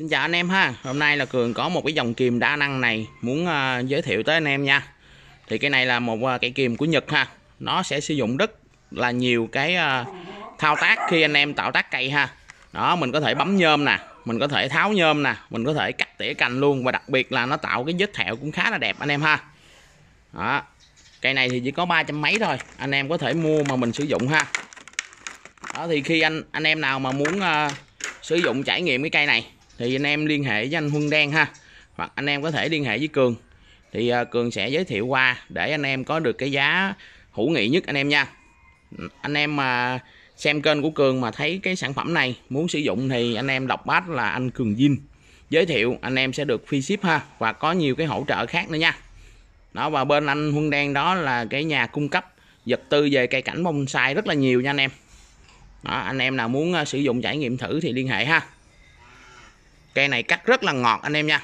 Xin chào anh em ha Hôm nay là Cường có một cái dòng kìm đa năng này Muốn uh, giới thiệu tới anh em nha Thì cái này là một uh, cái kìm của Nhật ha Nó sẽ sử dụng rất là nhiều cái uh, thao tác khi anh em tạo tác cây ha Đó mình có thể bấm nhôm nè Mình có thể tháo nhôm nè Mình có thể cắt tỉa cành luôn Và đặc biệt là nó tạo cái vết thẹo cũng khá là đẹp anh em ha Đó Cây này thì chỉ có ba trăm mấy thôi Anh em có thể mua mà mình sử dụng ha Đó thì khi anh anh em nào mà muốn uh, sử dụng trải nghiệm cái cây này thì anh em liên hệ với anh Huân Đen ha hoặc anh em có thể liên hệ với Cường thì à, Cường sẽ giới thiệu qua để anh em có được cái giá hữu nghị nhất anh em nha anh em mà xem kênh của Cường mà thấy cái sản phẩm này muốn sử dụng thì anh em đọc bát là anh Cường Vinh giới thiệu anh em sẽ được free ship ha và có nhiều cái hỗ trợ khác nữa nha đó và bên anh Huân Đen đó là cái nhà cung cấp vật tư về cây cảnh bonsai rất là nhiều nha anh em đó, anh em nào muốn à, sử dụng trải nghiệm thử thì liên hệ ha cây này cắt rất là ngọt anh em nha